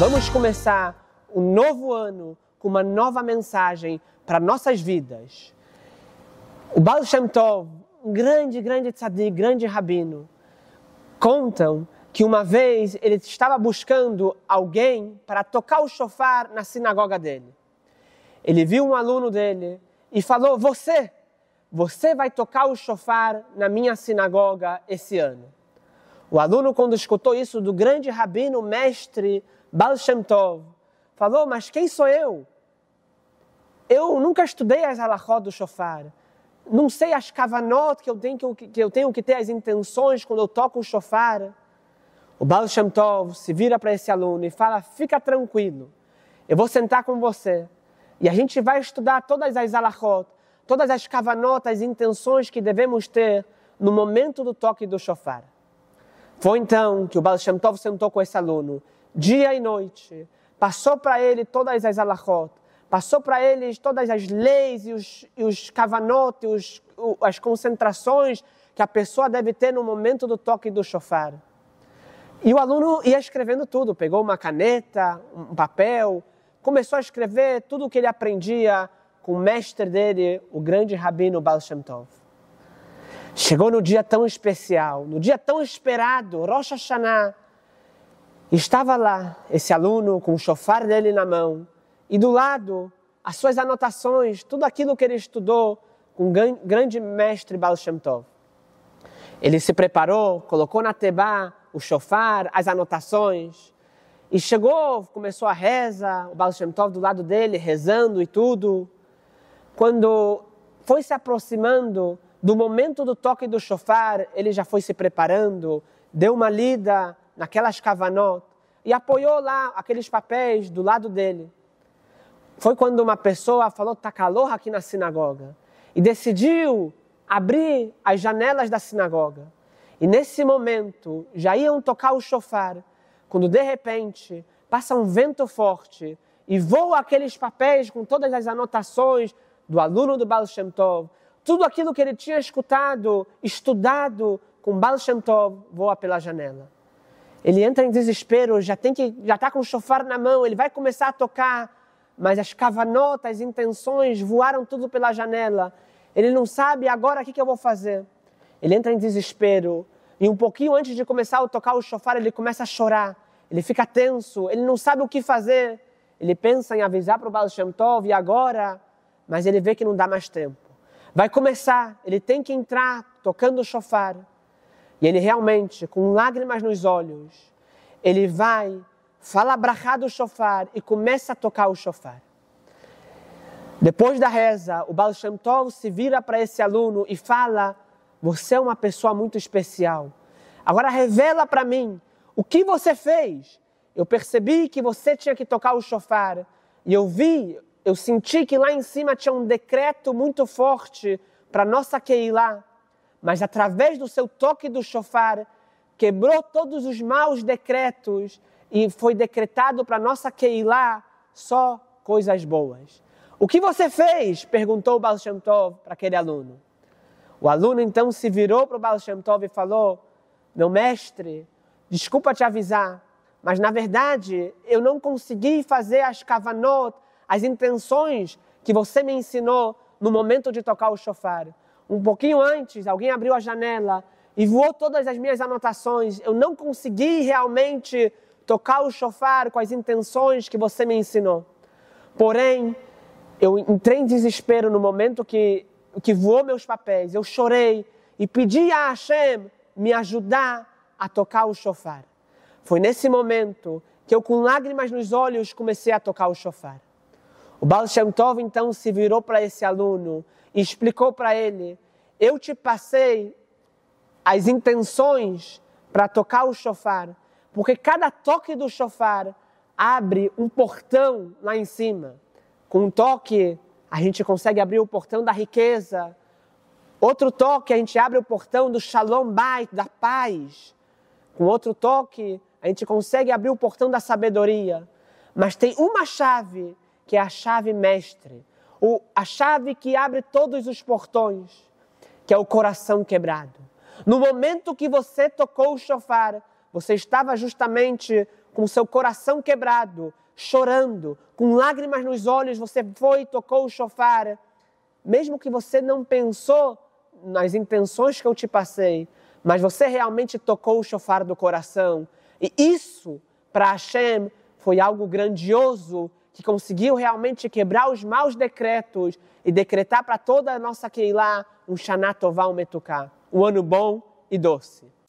Vamos começar um novo ano com uma nova mensagem para nossas vidas. O Baal Shem Tov, um grande, grande tzadik, grande rabino, contam que uma vez ele estava buscando alguém para tocar o chofar na sinagoga dele. Ele viu um aluno dele e falou: Você, você vai tocar o chofar na minha sinagoga esse ano. O aluno, quando escutou isso do grande rabino mestre Baal Shem Tov, falou, mas quem sou eu? Eu nunca estudei as halachot do shofar. Não sei as kavanot que eu tenho que, que, eu tenho que ter as intenções quando eu toco o shofar. O Baal Shem Tov se vira para esse aluno e fala, fica tranquilo, eu vou sentar com você e a gente vai estudar todas as halachot, todas as kavanot, as intenções que devemos ter no momento do toque do shofar. Foi então que o Baal Shem Tov sentou com esse aluno dia e noite. Passou para ele todas as alachot, passou para eles todas as leis e os, e os kavanot, os, as concentrações que a pessoa deve ter no momento do toque do chofar. E o aluno ia escrevendo tudo, pegou uma caneta, um papel, começou a escrever tudo o que ele aprendia com o mestre dele, o grande rabino Baal Shem Tov. Chegou no dia tão especial, no dia tão esperado, Rosh Hashanah, Estava lá esse aluno com o chofar dele na mão e do lado as suas anotações, tudo aquilo que ele estudou com o grande mestre Baal Shem Tov. Ele se preparou, colocou na teba o chofar, as anotações e chegou, começou a reza, o Baal Shem Tov do lado dele, rezando e tudo. Quando foi se aproximando do momento do toque do chofar, ele já foi se preparando, deu uma lida naquelas cavanó, e apoiou lá aqueles papéis do lado dele. Foi quando uma pessoa falou: está calor aqui na sinagoga, e decidiu abrir as janelas da sinagoga. E nesse momento já iam tocar o chofar, quando de repente passa um vento forte e voa aqueles papéis com todas as anotações do aluno do Baal Shem Tov, tudo aquilo que ele tinha escutado, estudado com Baal Shem Tov, voa pela janela. Ele entra em desespero, já tem que, já está com o chofar na mão, ele vai começar a tocar, mas as cavanotas, as intenções voaram tudo pela janela. Ele não sabe agora o que, que eu vou fazer. Ele entra em desespero e um pouquinho antes de começar a tocar o chofar, ele começa a chorar. Ele fica tenso, ele não sabe o que fazer. Ele pensa em avisar para o Baal Shem Tov e agora, mas ele vê que não dá mais tempo. Vai começar, ele tem que entrar tocando o chofar. E ele realmente, com lágrimas nos olhos, ele vai, fala brachá o shofar e começa a tocar o shofar. Depois da reza, o Baal Shem Tov se vira para esse aluno e fala: Você é uma pessoa muito especial. Agora revela para mim o que você fez. Eu percebi que você tinha que tocar o shofar e eu vi, eu senti que lá em cima tinha um decreto muito forte para nossa Keilah mas através do seu toque do chofar, quebrou todos os maus decretos e foi decretado para nossa Keilah só coisas boas. O que você fez? perguntou o Baal Shem Tov para aquele aluno. O aluno então se virou para o Baal Shem Tov e falou: Meu mestre, desculpa te avisar, mas na verdade eu não consegui fazer as kavanot, as intenções que você me ensinou no momento de tocar o chofar um pouquinho antes, alguém abriu a janela e voou todas as minhas anotações. Eu não consegui realmente tocar o chofar com as intenções que você me ensinou. Porém, eu entrei em desespero no momento que, que voou meus papéis. Eu chorei e pedi a Hashem me ajudar a tocar o chofar. Foi nesse momento que eu, com lágrimas nos olhos, comecei a tocar o chofar. O Baal Shem Tov então se virou para esse aluno e explicou para ele: Eu te passei as intenções para tocar o chofar, porque cada toque do chofar abre um portão lá em cima. Com um toque, a gente consegue abrir o portão da riqueza. Outro toque, a gente abre o portão do shalom bait, da paz. Com outro toque, a gente consegue abrir o portão da sabedoria. Mas tem uma chave, que é a chave mestre o, a chave que abre todos os portões, que é o coração quebrado. No momento que você tocou o chofar, você estava justamente com o seu coração quebrado, chorando, com lágrimas nos olhos, você foi e tocou o chofar. Mesmo que você não pensou nas intenções que eu te passei, mas você realmente tocou o chofar do coração. E isso, para Hashem, foi algo grandioso que conseguiu realmente quebrar os maus decretos e decretar para toda a nossa Keilah um Shaná Tová, um Metuká, um ano bom e doce.